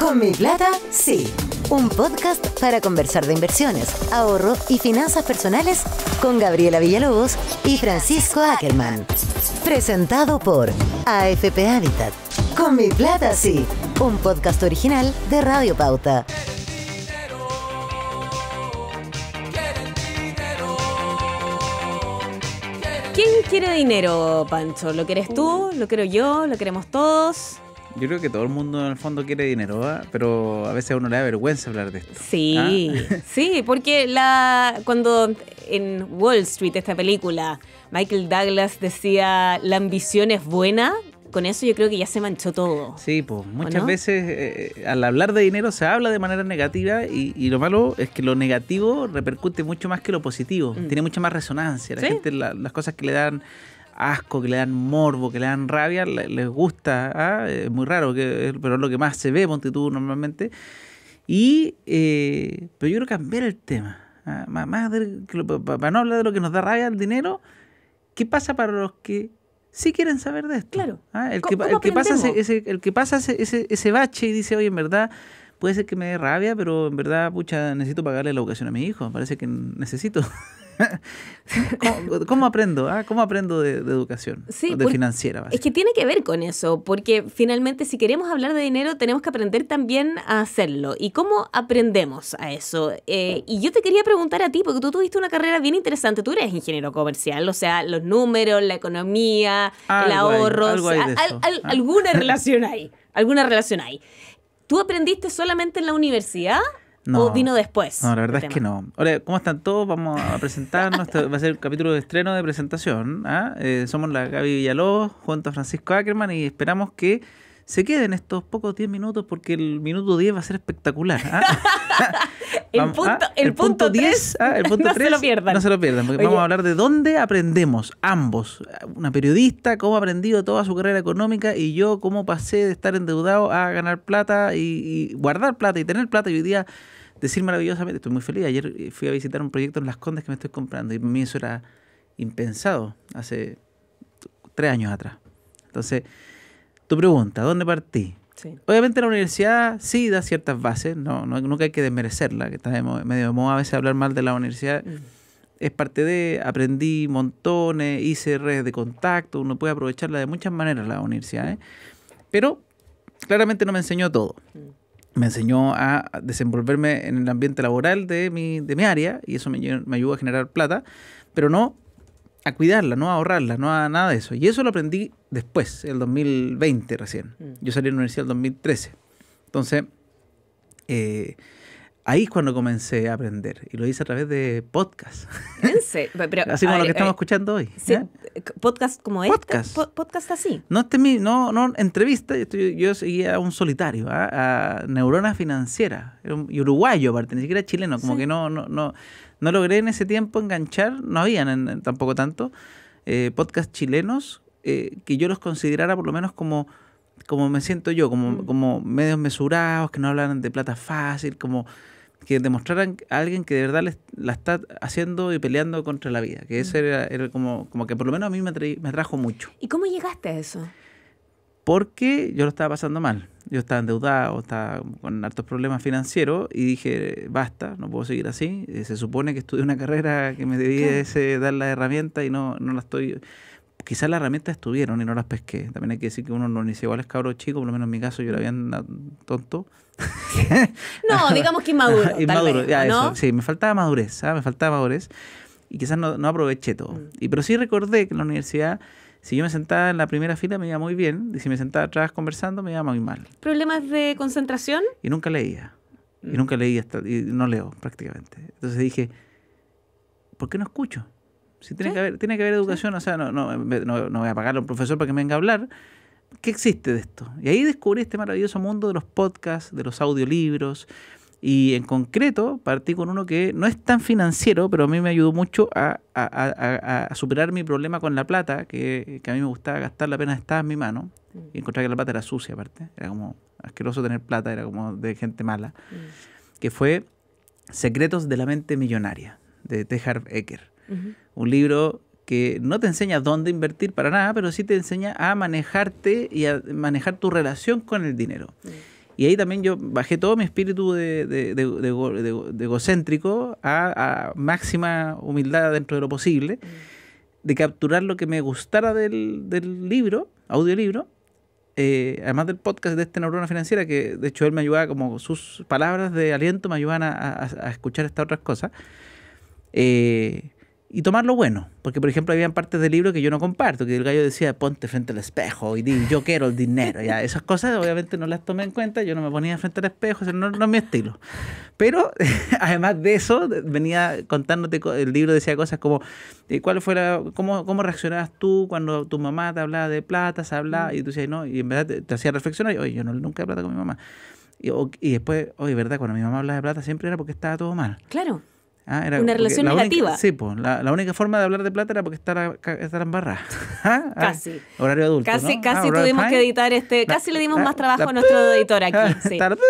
Con mi plata, sí. Un podcast para conversar de inversiones, ahorro y finanzas personales con Gabriela Villalobos y Francisco Ackerman. Presentado por AFP Habitat. Con mi plata, sí. Un podcast original de Radio Pauta. ¿Quién quiere dinero, Pancho? ¿Lo quieres tú? ¿Lo quiero yo? ¿Lo queremos todos? Yo creo que todo el mundo en el fondo quiere dinero, ¿ah? pero a veces a uno le da vergüenza hablar de esto. Sí, ¿ah? sí, porque la cuando en Wall Street, esta película, Michael Douglas decía la ambición es buena, con eso yo creo que ya se manchó todo. Sí, pues muchas veces eh, eh, al hablar de dinero se habla de manera negativa y, lo malo es que lo negativo repercute mucho más que lo positivo, mm. tiene mucha más resonancia, las cosas que le dan asco, que le dan morbo, que le dan rabia, les gusta, ¿ah? es eh, muy raro, que, eh, pero es lo que más se ve, ponte normalmente. Y, eh, pero yo quiero cambiar el tema. ¿ah? Más, para no hablar de lo que nos da rabia el dinero, ¿qué pasa para los que sí quieren saber de esto? Claro. ¿Ah? El, que, pasa ese, ese, el que pasa ese, ese bache y dice, oye, en verdad, puede ser que me dé rabia, pero en verdad, pucha, necesito pagarle la educación a mi hijo, parece que necesito. ¿Cómo, aprendo? Ah, ¿Cómo aprendo de, educación? Sí, de financiera. Es que tiene que ver con eso, porque finalmente si queremos hablar de dinero tenemos que aprender también a hacerlo. ¿Y cómo aprendemos a eso? Eh, y yo te quería preguntar a ti, porque tú tuviste una carrera bien interesante, tú eres ingeniero comercial, o sea, los números, la economía, el ahorro, algo hay alguna relación hay, alguna relación hay. ¿Tú aprendiste solamente en la universidad no. ¿O vino después? No, la verdad es que no. Hola, ¿cómo están todos? Vamos a presentarnos. Este va a ser el capítulo de estreno de presentación. ¿ah? Eh, somos la Gaby Villalobos junto a Francisco Ackerman y esperamos que se queden estos pocos 10 minutos porque el minuto 10 va a ser espectacular. ¿ah? ¿ah? el, punto, 10, el punto no se lo pierdan. No se lo pierdan, porque vamos a hablar de dónde aprendemos ambos. Una periodista, cómo ha aprendido toda su carrera económica y yo cómo pasé de estar endeudado a ganar plata y, y guardar plata y tener plata y hoy día decir maravillosamente, estoy muy feliz. Ayer eh, fui a visitar un proyecto en Las Condes que me estoy comprando y para mí eso era impensado hace tres años atrás. Entonces, tu pregunta, ¿dónde partí? Obviamente la universidad sí da ciertas bases, no, nunca hay que desmerecerla, que está medio moda a veces hablar mal de la universidad. Mm. Es parte de, aprendí montones, hice redes de contacto, uno puede aprovecharla de muchas maneras la universidad, ¿eh? pero claramente no me enseñó todo. Mm me enseñó a desenvolverme en el ambiente laboral de mi, de mi área y eso me, ayudó a generar plata, pero no a cuidarla, no a ahorrarla, no a nada de eso. Y eso lo aprendí después, el 2020 recién. Mm. Yo salí de la universidad el 2013. Entonces, eh, Ahí es cuando comencé a aprender y lo hice a través de podcast. así como lo que estamos escuchando hoy. Sí, ¿Podcast como este, podcast. este? podcast así. No, este, no, no entrevista, yo, yo seguía un solitario, ¿ah? a Neurona Financiera, y uruguayo aparte, ni siquiera chileno, como que no, no, no, no logré en ese tiempo enganchar, no habían tampoco tanto eh, podcast chilenos eh, que yo los considerara por lo menos como como me siento yo, como, mm. como medios mesurados, que no hablan de plata fácil, como que demostraran a alguien que de verdad la está haciendo y peleando contra la vida. Que eso mm. era, como, como que por lo menos a mí me, me trajo mucho. ¿Y cómo llegaste a eso? Porque yo lo estaba pasando mal. Yo estaba endeudado, estaba con hartos problemas financieros y dije, basta, no puedo seguir así. Eh, se supone que estudié una carrera que me debía dar la herramienta y no, no la estoy quizás las herramientas estuvieron y no las pesqué. También hay que decir que uno no inició igual es cabro chico, por lo menos en mi caso yo era bien tonto. no, digamos que inmaduro. inmaduro, ya eso. Sí, me faltaba madurez, ¿sabes? ¿ah? me faltaba madurez. Y quizás no, aproveché todo. Mm. Y, pero sí recordé que en la universidad, si yo me sentaba en la primera fila me iba muy bien, y si me sentaba atrás conversando me iba muy mal. ¿Problemas de concentración? Y nunca leía. Y mm. nunca leía, y no leo prácticamente. Entonces dije, ¿por qué no escucho? Si tiene, que haber, tiene que educación, o sea, no, voy a pagarle a un profesor para que me venga a hablar. ¿Qué existe de esto? Y ahí descubrí este maravilloso mundo de los podcasts, de los audiolibros. Y en concreto partí con uno que no es tan financiero, pero a mí me ayudó mucho a, superar mi problema con la plata, que, a mí me gustaba gastar la pena estaba en mi mano. Mm. Y encontrar que la plata era sucia aparte. Era como asqueroso tener plata, era como de gente mala. Mm. Que fue Secretos de la Mente Millonaria, de Tejar Ecker. Un libro que no te enseña dónde invertir para nada, pero sí te enseña a manejarte y a manejar tu relación con el dinero. Y ahí también yo bajé todo mi espíritu de, egocéntrico a, máxima humildad dentro de lo posible, de capturar lo que me gustara del, libro, audiolibro, eh, además del podcast de este Neurona Financiera, que de hecho él me ayuda como sus palabras de aliento me ayudan a, escuchar estas otras cosas. Eh, y tomar lo bueno. Porque, por ejemplo, había partes del libro que yo no comparto, que el gallo decía, ponte frente al espejo y di, yo quiero el dinero. Ya, esas cosas obviamente no las tomé en cuenta, yo no me ponía frente al espejo, no, es mi estilo. Pero, además de eso, venía contándote, el libro decía cosas como, eh, ¿cuál fue la, cómo, cómo reaccionabas tú cuando tu mamá te hablaba de plata, se hablaba, mm. y tú decías, no, y en verdad te, hacía reflexionar, y, oye, yo nunca he plata con mi mamá. Y, y después, oye, ¿verdad? Cuando mi mamá hablaba de plata siempre era porque estaba todo mal. Claro. Ah, una relación negativa. sí, pues, la, única forma de hablar de plata era porque estar, en barra. Ah, ah, casi. Horario adulto. Casi, ¿no? casi tuvimos que editar este. casi le dimos más trabajo a nuestro editor aquí.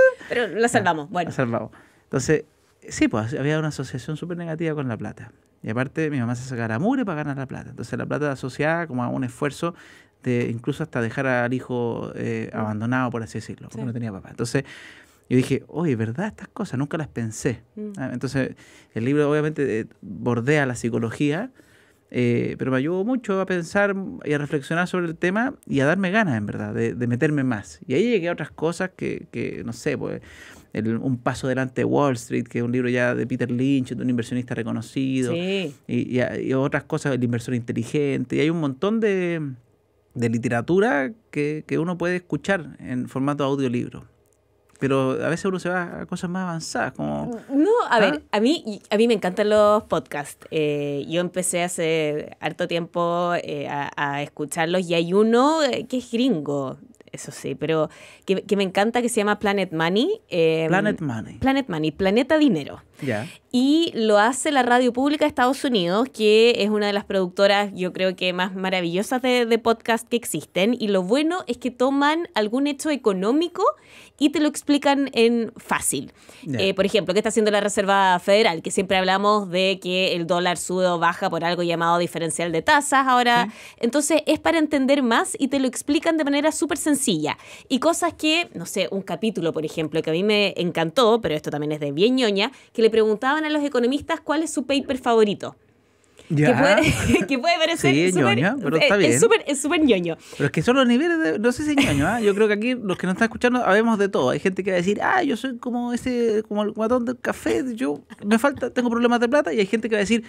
Pero lo salvamos. Bueno. salvamos. Entonces, sí, pues había una asociación súper negativa con la plata. Y aparte, mi mamá se sacaba mure para ganar la plata. Entonces, la plata asociada como a un esfuerzo de incluso hasta dejar al hijo eh, mm. abandonado, por así decirlo, porque no tenía papá. Entonces, yo dije, oye, ¿verdad estas cosas? Nunca las pensé. Mm. Ah, entonces, el libro obviamente eh, bordea la psicología, eh, pero me ayudó mucho a pensar y a reflexionar sobre el tema y a darme ganas, en verdad, de, meterme más. Y ahí llegué a otras cosas que, no sé, pues... un paso delante de Wall Street, que es un libro ya de Peter Lynch, de un inversionista reconocido, y, otras cosas, el inversor inteligente, y hay un montón de, literatura que, uno puede escuchar en formato audiolibro pero a veces uno se va a cosas más avanzadas. Como, no, a ver, ¿Ah? a mí, a mí me encantan los podcasts. Eh, yo empecé hace harto tiempo eh, a, escucharlos y hay uno eh, que es gringo, eso sí, pero que, me encanta que se llama Planet Money. Em, Planet Money. Planet Money, Planeta Dinero. Ya. Y lo hace la radio pública de Estados Unidos, que es una de las productoras, yo creo que más maravillosas de, de podcast que existen. Y lo bueno es que toman algún hecho económico y te lo explican en fácil. Eh, por ejemplo, ¿qué está haciendo la Reserva Federal? Que siempre hablamos de que el dólar sube o baja por algo llamado diferencial de tasas ahora. Entonces es para entender más y te lo explican de manera súper sencilla. Y cosas que, no sé, un capítulo, por ejemplo, que a mí me encantó, pero esto también es de bien ñoña, que le preguntaban a los economistas cuál es su paper favorito. Que, puede, que puede parecer eh, Es súper es super ñoño. Pero es que son los niveles de, no sé si es ñoño, ¿ah? yo creo que aquí los que nos están escuchando habemos de todo. Hay gente que va a decir, ah, yo soy como ese, como el matón del café, yo me falta, tengo problemas de plata, y hay gente que va a decir,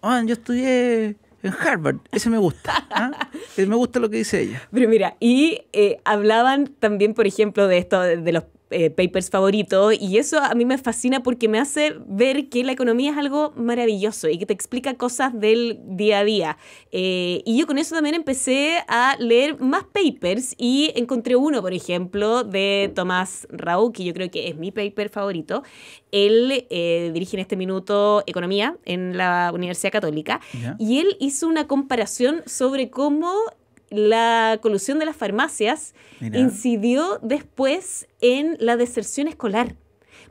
oh, yo estudié en Harvard, ese me gusta. ¿ah? Eh, me gusta lo que dice ella. Pero mira, y eh, hablaban también, por ejemplo, de esto, de, los eh, papers favoritos y eso a mí me fascina porque me hace ver que la economía es algo maravilloso y que te explica cosas del día a día. Eh, y yo con eso también empecé a leer más papers y encontré uno, por ejemplo, de Tomás Raúl, que yo creo que es mi paper favorito. Él eh, dirige en este minuto Economía en la Universidad Católica y él hizo una comparación sobre cómo la colusión de las farmacias incidió después en la deserción escolar.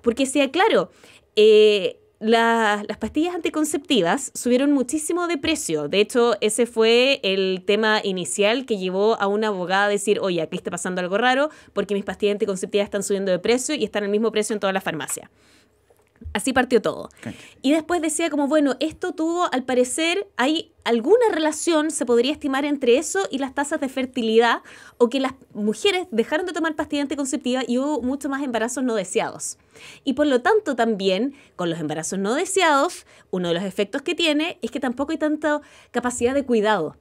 Porque sea claro, eh, las pastillas anticonceptivas subieron muchísimo de precio. De hecho, ese fue el tema inicial que llevó a una abogada a decir, oye, aquí está pasando algo raro porque mis pastillas anticonceptivas están subiendo de precio y están al mismo precio en todas las farmacias. Así partió todo. Y después decía como, bueno, esto tuvo, al parecer, hay alguna relación, se podría estimar, entre eso y las tasas de fertilidad, o que las mujeres dejaron de tomar pastillas anticonceptivas y hubo mucho más embarazos no deseados. Y por lo tanto también, con los embarazos no deseados, uno de los efectos que tiene es que tampoco hay tanta capacidad de cuidado.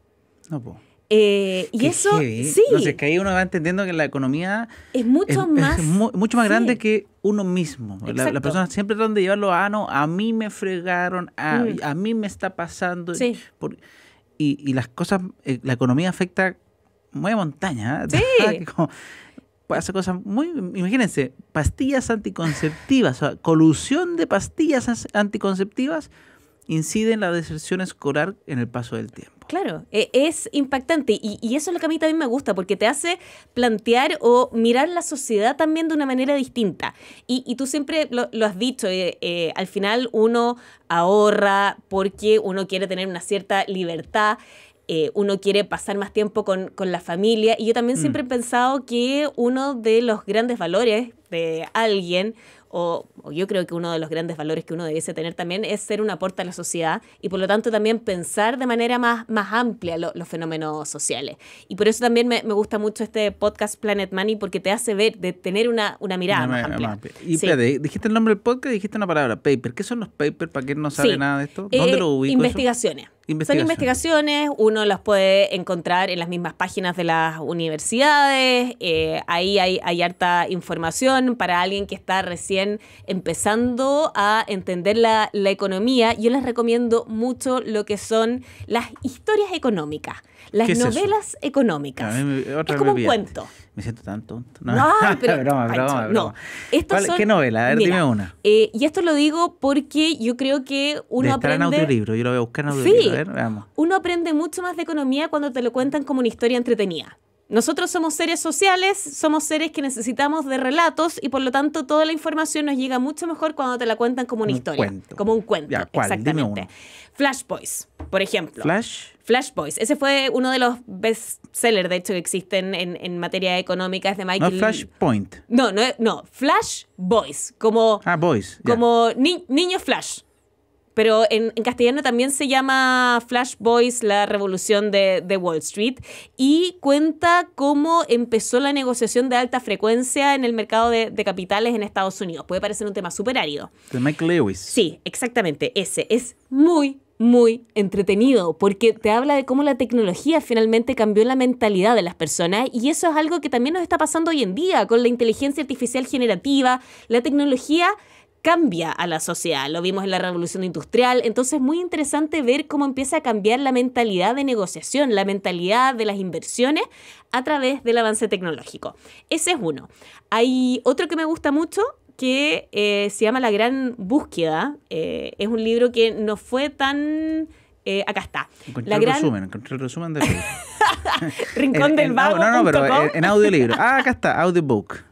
No, eh, y eso, sí. Entonces, que ahí uno va entendiendo que la economía es mucho más, mucho más grande que uno mismo. Las la personas siempre tratan de llevarlo a, ah, no, a mí me fregaron, a, mm. mí me está pasando. y, las cosas, eh, la economía afecta, muy a montaña. ¿eh? Sí. Como, pues, cosas muy. Imagínense, pastillas anticonceptivas, o sea, colusión de pastillas anticonceptivas incide en la deserción escolar en el paso del tiempo. Claro, e, es impactante y, y, eso es lo que a mí también me gusta porque te hace plantear o mirar la sociedad también de una manera distinta. Y, y tú siempre lo, has dicho, eh, eh, al final uno ahorra porque uno quiere tener una cierta libertad. Eh, uno quiere pasar más tiempo con, con la familia y yo también mm. siempre he pensado que uno de los grandes valores de alguien o, yo creo que uno de los grandes valores que uno debiese tener también es ser un aporte a la sociedad y por lo tanto también pensar de manera más, más amplia los fenómenos sociales. Y por eso también me, gusta mucho este podcast Planet Money porque te hace ver, de tener una, mirada más, amplia. Y espérate, dijiste el nombre del podcast y dijiste una palabra, paper. ¿Qué son los papers? ¿Para que no sabe nada de esto? Eh, ¿Dónde lo ubico? Investigaciones. Son investigaciones, uno las puede encontrar en las mismas páginas de las universidades, eh, ahí hay, harta información para alguien que está recién empezando a entender la, economía. Yo les recomiendo mucho lo que son las historias económicas, las novelas económicas. es como un cuento. Me siento tan tonto. No, pero, broma, broma, ¿Qué novela? A ver, dime una. Eh, y esto lo digo porque yo creo que uno de estar aprende... en audiolibro, yo lo voy a buscar en audiolibro. Sí, uno aprende mucho más de economía cuando te lo cuentan como una historia entretenida. Nosotros somos seres sociales, somos seres que necesitamos de relatos y por lo tanto toda la información nos llega mucho mejor cuando te la cuentan como una un historia, cuento. como un cuento. ¿cuál? Exactamente. Dime Flash Boys. Por ejemplo. Flash. Flash Boys. Ese fue uno de los best bestsellers, de hecho, que existen en, materia económica. Es de Michael. No point No, no, no. Flash Boys. Como. Ah, Boys. Como niño Flash. Pero en, castellano también se llama Flash Boys, la revolución de, Wall Street. Y cuenta cómo empezó la negociación de alta frecuencia en el mercado de, de capitales en Estados Unidos. Puede parecer un tema súper árido. De Mike Lewis. Sí, exactamente. Ese es muy muy entretenido porque te habla de cómo la tecnología finalmente cambió la mentalidad de las personas y eso es algo que también nos está pasando hoy en día con la inteligencia artificial generativa. La tecnología cambia a la sociedad, lo vimos en la revolución industrial, entonces es muy interesante ver cómo empieza a cambiar la mentalidad de negociación, la mentalidad de las inversiones a través del avance tecnológico. Ese es uno. Hay otro que me gusta mucho, que eh, se llama La Gran Búsqueda. Eh, es un libro que no fue tan... Eh, acá está. Encontré la el gran... resumen, encontré el resumen del libro. Rincón del eh, vago No, no, pero eh, en, audiolibro. Ah, acá está, audiobook.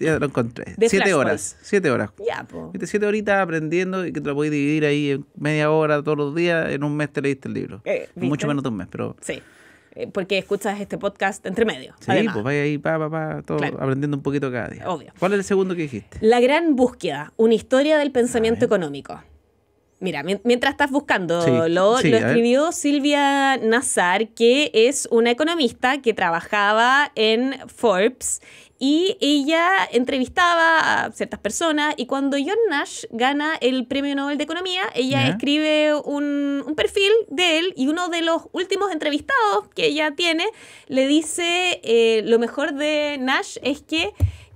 ya lo encontré. siete horas, siete horas. Ya, po. siete horitas aprendiendo y que te lo podéis dividir ahí en media hora todos los días. En un mes te leíste el libro. Mucho menos de un mes, pero... Sí. Eh, porque escuchas este podcast entre medio. Sí, pues vaya ahí, pa, pa, pa, todo aprendiendo un poquito cada día. Obvio. ¿Cuál es el segundo que dijiste? La gran búsqueda, una historia del pensamiento económico. Mira, mientras estás buscando, lo, escribió Silvia Nazar, que es una economista que trabajaba en Forbes y ella entrevistaba a ciertas personas y cuando John Nash gana el Premio Nobel de Economía, ella escribe un, un, perfil de él y uno de los últimos entrevistados que ella tiene le dice eh, lo mejor de Nash es que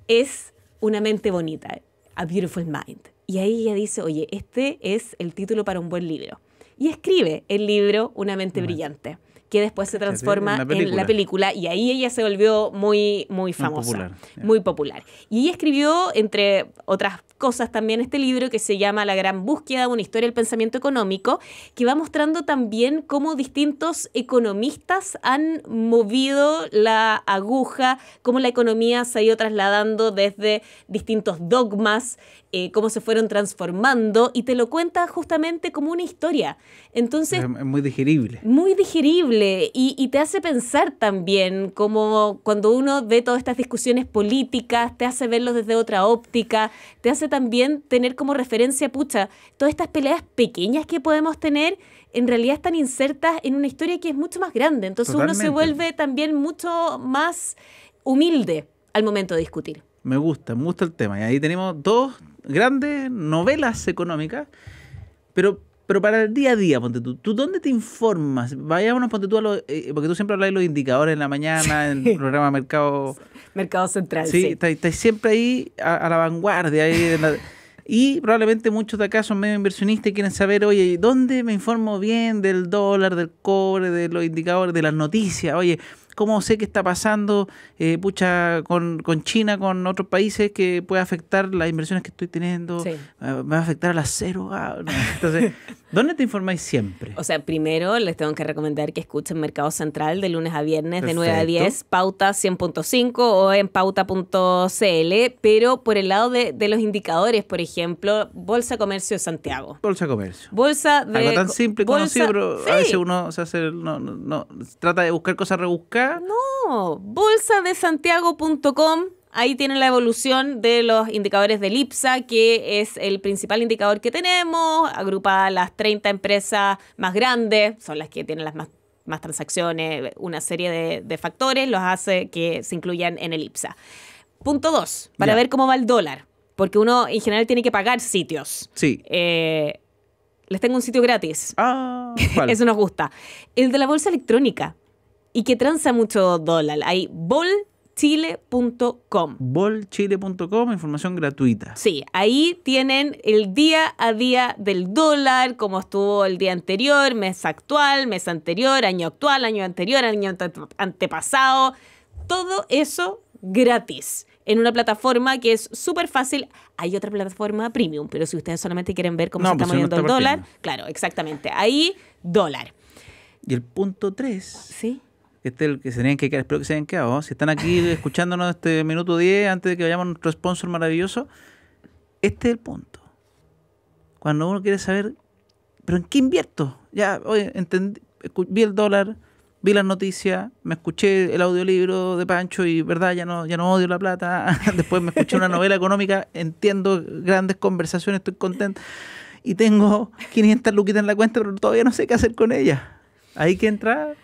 es una mente bonita, a beautiful mind. Y ahí ella dice, oye, este es el título para un buen libro. Y escribe el libro Una mente brillante que después se transforma en la, película, y ahí ella se volvió muy, muy famosa, muy popular. muy popular. Y escribió, entre otras cosas, también este libro que se llama La gran búsqueda, una historia del pensamiento económico, que va mostrando también cómo distintos economistas han movido la aguja, cómo la economía se ha ido trasladando desde distintos dogmas, eh, cómo se fueron transformando y te lo cuenta justamente como una historia. Entonces... Es muy digerible. Muy digerible y, te hace pensar también como cuando uno ve todas estas discusiones políticas, te hace verlos desde otra óptica, te hace también tener como referencia, pucha, todas estas peleas pequeñas que podemos tener en realidad están insertas en una historia que es mucho más grande. Entonces uno se vuelve también mucho más humilde al momento de discutir. Me gusta, me gusta el tema. Y ahí tenemos dos grandes novelas económicas, pero, pero para el día a día, ponte tú, ¿tú dónde te informas? Vayámonos, ponte tú a los, eh, porque tú siempre hablas de los indicadores en la mañana, en el programa Mercado... Mercado Central, sí. Estás, siempre ahí a, la vanguardia, Y probablemente muchos de acá son medio inversionistas y quieren saber, oye, ¿dónde me informo bien del dólar, del cobre, de los indicadores, de las noticias? Oye, cómo sé qué está pasando eh, pucha, con, China, con otros países que puede afectar las inversiones que estoy teniendo, me va a afectar a la cero Entonces, ¿dónde te informáis siempre? O sea, primero les tengo que recomendar que escuchen Mercado Central de lunes a viernes de 9 a 10, pauta 100.5 o en pauta.cl, pero por el lado de, los indicadores, por ejemplo, Bolsa Comercio de Santiago. Bolsa Comercio. Bolsa de... Algo tan simple, conocido, pero a veces uno trata de buscar cosas rebuscadas bolsa No, bolsadesantiago.com. Ahí tienen la evolución de los indicadores del IPSA, que es el principal indicador que tenemos. Agrupa las 30 empresas más grandes, son las que tienen las más transacciones, una serie de, factores, los hace que se incluyan en el IPSA. Punto dos, para ver cómo va el dólar, porque uno en general tiene que pagar sitios. Sí. Eh, les tengo un sitio gratis. Ah, Eso nos gusta. El de la bolsa electrónica y que transa mucho dólar. Hay bolchile.com. Bolchile.com, información gratuita. Sí, ahí tienen el día a día del dólar, cómo estuvo el día anterior, mes actual, mes anterior, año actual, año anterior, año antepasado. Todo eso gratis en una plataforma que es súper fácil. Hay otra plataforma premium, pero si ustedes solamente quieren ver cómo se está pues moviendo el dólar, claro, exactamente. Ahí, dólar. Y el punto 3. Sí este es el que se tenían que quedar, espero que se hayan quedado. ¿ah? Si están aquí escuchándonos este minuto 10, antes de que vayamos a nuestro sponsor maravilloso, este es el punto. Cuando uno quiere saber, ¿pero en qué invierto? Ya, oye, entendí, vi el dólar, vi las noticias, me escuché el audiolibro de Pancho y, ¿verdad? Ya no, ya no odio la plata. Después me escuché una novela económica, entiendo grandes conversaciones, estoy contento. Y tengo 500 luquitas en la cuenta, pero todavía no sé qué hacer con ellas. Hay que entrar...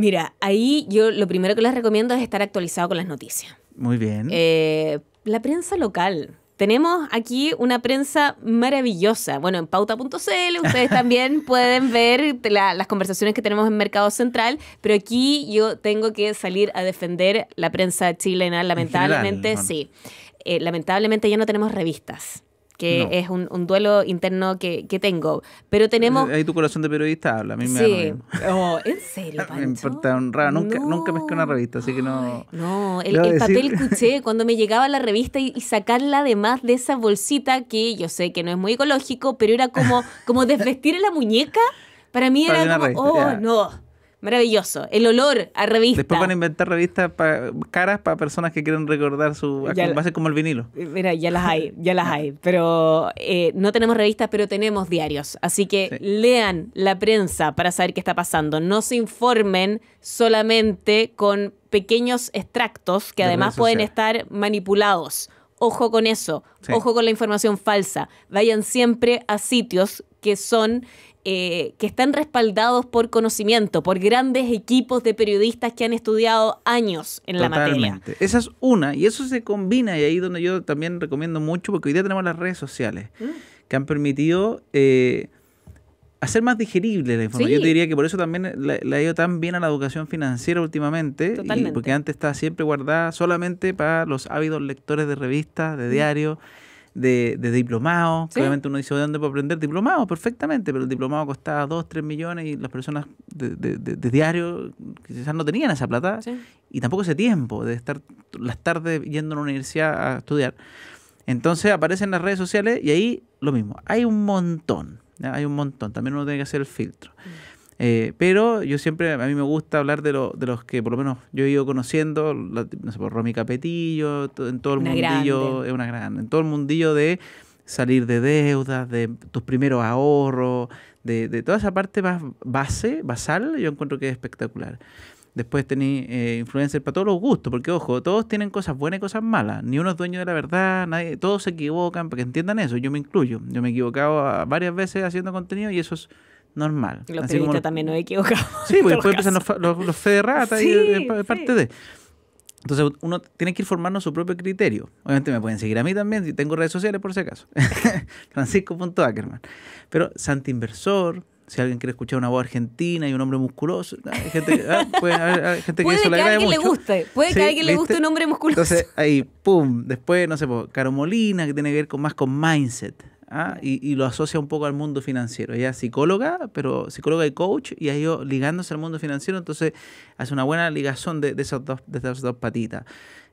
Mira, ahí yo lo primero que les recomiendo es estar actualizado con las noticias. Muy bien. Eh, la prensa local. Tenemos aquí una prensa maravillosa. Bueno, en pauta.cl ustedes también pueden ver las conversaciones que tenemos en Mercado Central, pero aquí yo tengo que salir a defender la prensa chilena, lamentablemente, sí. Eh, lamentablemente ya no tenemos revistas que es un, duelo interno que, tengo. Pero tenemos... Eh, ahí tu corazón de periodista habla, a mí me Sí, oh, en serio, Pancho? Me importa nunca, nunca mezclé una revista, así que no... No, el, papel cuché, cuando me llegaba la revista y, sacarla además de esa bolsita que yo sé que no es muy ecológico, pero era como, como desvestir a la muñeca, para mí era como, oh, no Maravilloso. El olor a revista. Después van a inventar revistas caras para personas que quieren recordar su... base como el vinilo. Eh, mira, ya las hay, ya las hay. Pero eh, no tenemos revistas, pero tenemos diarios. Así que lean la prensa para saber qué está pasando. No se informen solamente con pequeños extractos que además pueden estar manipulados Ojo con eso, ojo con la información falsa. Vayan siempre a sitios que son eh, que están respaldados por conocimiento, por grandes equipos de periodistas que han estudiado años en la materia. Esa es una, y eso se combina, y ahí donde yo también recomiendo mucho, porque hoy día tenemos las redes sociales, mm. que han permitido eh, hacer más digerible la información. Yo diría que por eso también eh, le ha ido tan bien a la educación financiera últimamente, porque antes estaba siempre guardada solamente para los ávidos lectores de revistas, de mm. diarios. De, de diplomados, ¿Sí? obviamente uno dice ¿de dónde puedo aprender? Diplomados, perfectamente, pero el diplomado costaba 2, 3 millones y las personas de, de, diario quizás no tenían esa plata y tampoco ese tiempo de estar las tardes yendo a la universidad a estudiar. Entonces aparecen las redes sociales y ahí lo mismo, hay un montón hay un montón, también uno tiene que hacer el filtro. Mm. Eh, pero yo siempre, a mí me gusta hablar de, de los que por lo menos yo he ido conociendo, no sé, por Romy Capetillo, en todo el mundillo, es una gran, en todo el mundillo de salir de deudas, de tus primeros ahorros, de, de toda esa parte más base, basal, yo encuentro que es espectacular. Después tenéis eh, para todos los gustos, porque ojo, todos tienen cosas buenas y cosas malas. Ni uno es dueño de la verdad, nadie, todos se equivocan, para que entiendan eso. Yo me incluyo. Yo me he equivocado varias veces haciendo contenido y eso es normal. Los Así también también nos equivocado Sí, porque después empiezan los, los, fe y parte de. Entonces uno tiene que ir formando su propio criterio. Obviamente me pueden seguir a mí también, si tengo redes sociales por si acaso. Francisco.ackerman. Pero Santi Inversor, si alguien quiere escuchar una voz argentina y un hombre musculoso, hay gente, que ah, puede eso que le alguien le guste, puede que a alguien le guste un hombre musculoso. Entonces ahí, pum, después, no sé, Caro Molina, que tiene que ver con, más con mindset. ¿ah? y, lo asocia un poco al mundo financiero. Ella es psicóloga, pero psicóloga y coach, y ha ido ligándose al mundo financiero, entonces hace una buena ligazón de, esas, dos, de esas dos patitas.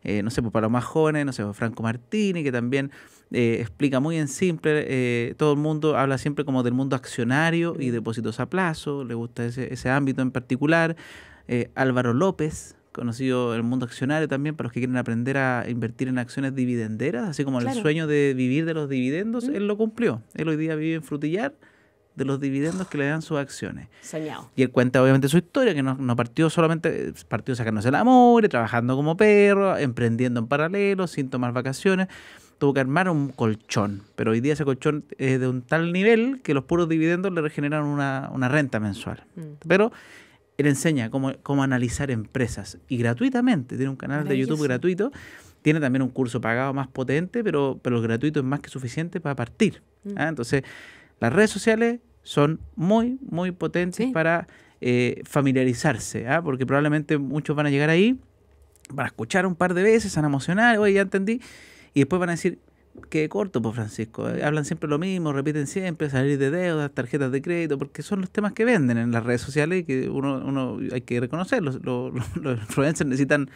Eh, no sé, pues para los más jóvenes, no sé, pues, Franco Martini, que también eh, explica muy en simple, eh, todo el mundo habla siempre como del mundo accionario y depósitos a plazo, le gusta ese, ese ámbito en particular. Álvaro López, conocido el mundo accionario también, para los que quieren aprender a invertir en acciones dividenderas, así como el sueño de vivir de los dividendos, él lo cumplió. Él hoy día vive en Frutillar de los dividendos que le dan sus acciones. Y él cuenta obviamente su historia, que no, partió solamente, partió sacándose el amor, trabajando como perro, emprendiendo en paralelo, sin tomar vacaciones. Tuvo que armar un colchón, pero hoy día ese colchón es de un tal nivel que los puros dividendos le regeneran una, renta mensual. Mm. Pero él enseña cómo, analizar empresas y gratuitamente. Tiene un canal de YouTube gratuito. Tiene también un curso pagado más potente, pero, pero el gratuito es más que suficiente para partir. Mm. ¿ah? Entonces, las redes sociales son muy, muy potentes para eh, familiarizarse, ¿ah? porque probablemente muchos van a llegar ahí, van a escuchar un par de veces, van a emocionar, oye, ya entendí, y después van a decir, Qué corto, pues Francisco. Eh, hablan siempre lo mismo, repiten siempre, salir de deudas, tarjetas de crédito, porque son los temas que venden en las redes sociales y que uno, uno hay que reconocer. Los, los, influencers necesitan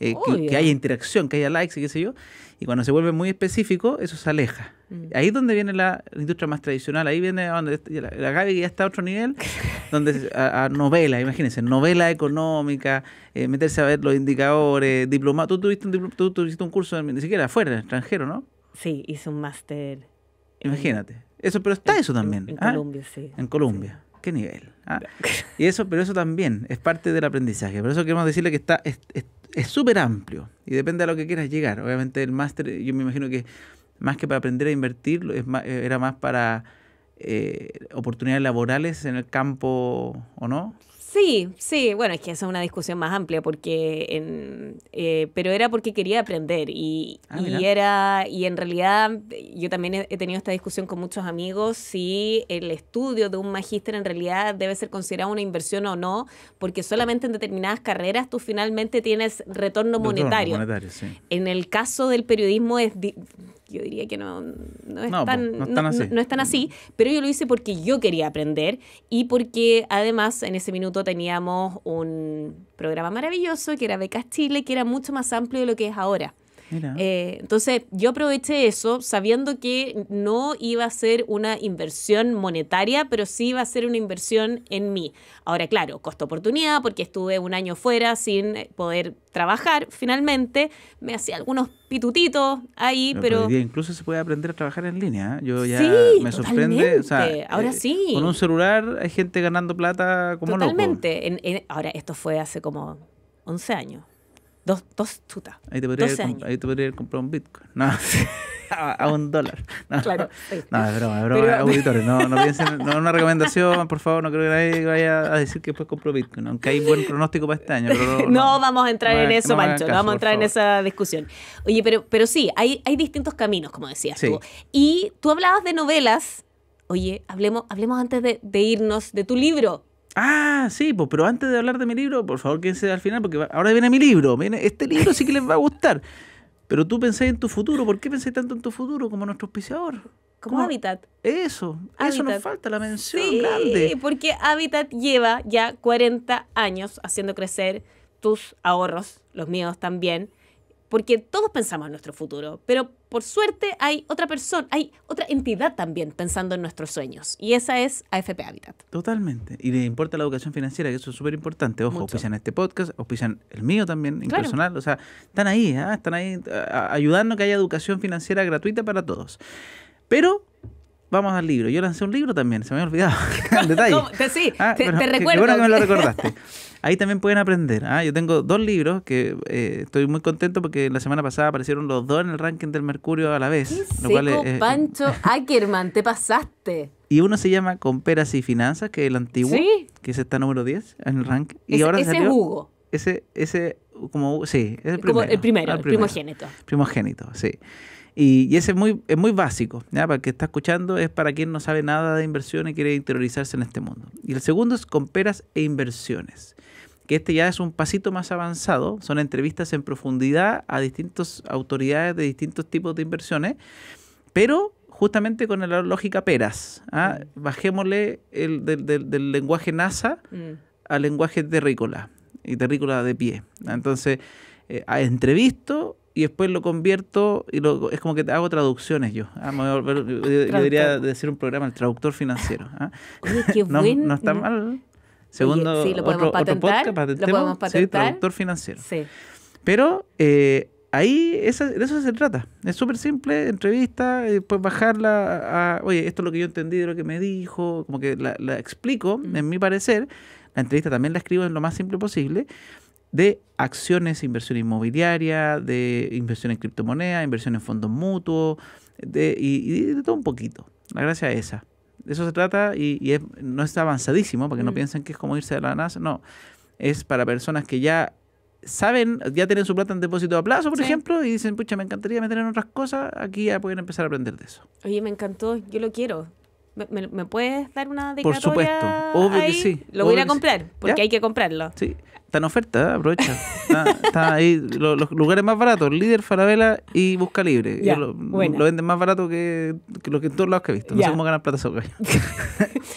eh, que, haya interacción, que haya likes y qué sé yo. Y cuando se vuelve muy específico, eso se aleja. Mm. Ahí es donde viene la, industria más tradicional, ahí viene donde este, la, Gaby que ya está a otro nivel, donde a, novelas novela, imagínense, novela económica, eh, meterse a ver los indicadores, diplomado. Tú tuviste un, un curso, ni siquiera afuera, extranjero, ¿no? Sí, hice un máster. Imagínate. Eso, pero está eso también. En, ah, Colombia, sí. En Colombia. Qué nivel. Ah. y eso, pero eso también es parte del aprendizaje. Por eso queremos decirle que está es súper amplio y depende a lo que quieras llegar. Obviamente el máster, yo me imagino que más que para aprender a invertir, es más, era más para eh, oportunidades laborales en el campo, ¿o no? Sí, sí, bueno, es que esa es una discusión más amplia porque, en, eh, pero era porque quería aprender ah, y, era, y en realidad yo también he, tenido esta discusión con muchos amigos si el estudio de un magíster en realidad debe ser considerado una inversión o no, porque solamente en determinadas carreras tú finalmente tienes retorno monetario. En el caso del periodismo es yo diría que no, no, es, así. es tan así, pero yo lo hice porque yo quería aprender y porque además en ese minuto teníamos un programa maravilloso que era Becas Chile, que era mucho más amplio de lo que es ahora. Eh, entonces yo aproveché eso sabiendo que no iba a ser una inversión monetaria, pero sí iba a ser una inversión en mí. Ahora, claro, costo oportunidad porque estuve un año fuera sin poder trabajar finalmente. Me hacía algunos pitutitos ahí, pero... incluso se puede aprender a trabajar en línea. ¿eh? Yo ya sí, me sorprende. ahora eh, sí. Con un celular hay gente ganando plata como totalmente. Totalmente. ahora, esto fue hace como 11 años. Dos, dos chutas. Ahí te podría, ahí te comprar un Bitcoin. No, a un dólar. No, claro, no es broma, es broma. auditores, no, no piensen, no es una recomendación, por favor, no creo que nadie vaya a decir que después compró Bitcoin, aunque hay buen pronóstico para este año. no, vamos a entrar en eso, mancho vamos a entrar en esa discusión. Oye, pero, pero sí, hay, hay distintos caminos, como decías tú. Y tú hablabas de novelas. Oye, hablemos, hablemos antes de irnos de tu libro, Ah, sí, pues, pero antes de hablar de mi libro, por favor quédense al final, porque ahora viene mi libro. este libro sí que les va a gustar. Pero tú pensé en tu futuro. ¿Por qué pensé tanto en tu futuro como nuestro auspiciador? Como Habitat. Eso, eso nos falta, la mención sí, porque Habitat lleva ya 40 años haciendo crecer tus ahorros, los míos también, porque todos pensamos en nuestro futuro, pero por suerte hay otra persona, hay otra entidad también pensando en nuestros sueños, y esa es AFP Habitat. Totalmente, y le importa la educación financiera, que eso es súper importante, ojo, auspician este podcast, pisan el mío también, claro. personal. o sea, están ahí, ¿eh? están ahí eh, ayudando que haya educación financiera gratuita para todos. Pero vamos al libro. Yo lancé un libro también, se me había olvidado. Detalle. Sí, te, recuerdo. que lo recordaste. Ahí también pueden aprender. ¿ah? Yo tengo dos libros que eh, estoy muy contento porque la semana pasada aparecieron los dos en el ranking del Mercurio a la vez. Qué lo cual Pancho Ackerman, te pasaste. Y uno se llama Comperas y Finanzas, que es el antiguo, ¿Sí? que es está número 10 en el ranking. Y ahora ese Hugo. Ese, ese, como, sí, es el Como el el, primero, el primogénito. Primogénito, sí. Y, ese es muy, muy básico, para el que está escuchando, es para quien no sabe nada de inversiones y quiere interiorizarse en este mundo. Y el segundo es con peras e inversiones, que este ya es un pasito más avanzado, son entrevistas en profundidad a distintas autoridades de distintos tipos de inversiones, pero justamente con la lógica peras. ¿ah? Mm. Bajémosle el, del, lenguaje NASA mm. al lenguaje terrícola y terrícola de pie. Entonces, eh, entrevisto y después lo convierto y es como que te hago traducciones yo. diría ah, a decir un programa, el traductor financiero. ¿ah? no, está mal. Segundo, lo podemos otro, patentar, Sí, traductor financiero. Pero eh, ahí de eso se trata. Es súper simple, entrevista, y después bajarla a, oye, esto es lo que yo entendí de lo que me dijo, como que la, explico, mm. en mi parecer. La entrevista también la escribo en lo más simple posible de acciones, inversión inmobiliaria, de inversión en criptomonedas, inversión en fondos mutuos, de, y, de todo un poquito. La gracia es esa. De eso se trata y, y es, no está avanzadísimo, porque no mm. piensen que es como irse de la NASA, no. Es para personas que ya saben, ya tienen su plata en depósito a plazo, por ejemplo, y dicen, pucha, me encantaría meter en otras cosas, aquí ya pueden empezar a aprender de eso. Oye, me encantó, yo lo quiero. ¿Me, puedes dar una declaratoria? Por supuesto, obvio que sí. Lo voy a comprar, porque hay que comprarlo. Sí. Está en oferta, ¿eh? aprovecha. Está, ahí los, lugares más baratos, líder, farabela y busca libre. lo, lo, venden más barato que, los que en todos lados que he visto. No sé cómo ganar plata esos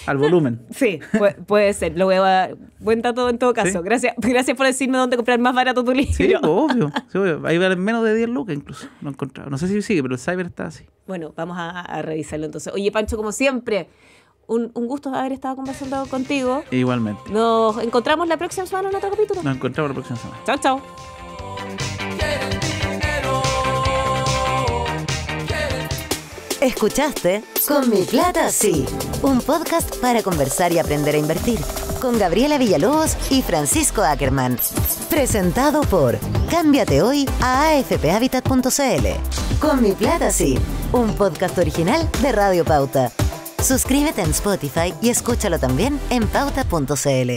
Al volumen. Sí, puede, puede, ser. Lo voy a buen todo en todo caso. Gracias, gracias por decirme dónde comprar más barato tu libro. Sí, obvio, sí, obvio. Ahí valen menos de 10 lucas incluso. No he encontrado. No sé si sigue, pero el cyber está así. Bueno, vamos a revisarlo entonces. Oye, Pancho, como siempre. Un, gusto haber estado conversando contigo. Igualmente. Nos encontramos la próxima semana en otro capítulo. Nos encontramos la próxima semana. Chao, chao. Escuchaste Con mi plata sí, un podcast para conversar y aprender a invertir con Gabriela Villalobos y Francisco Ackerman. Presentado por Cámbiate hoy a afphabitat.cl. Con mi plata sí, un podcast original de Radio Pauta. Suscríbete en Spotify y escúchalo también en pauta.cl.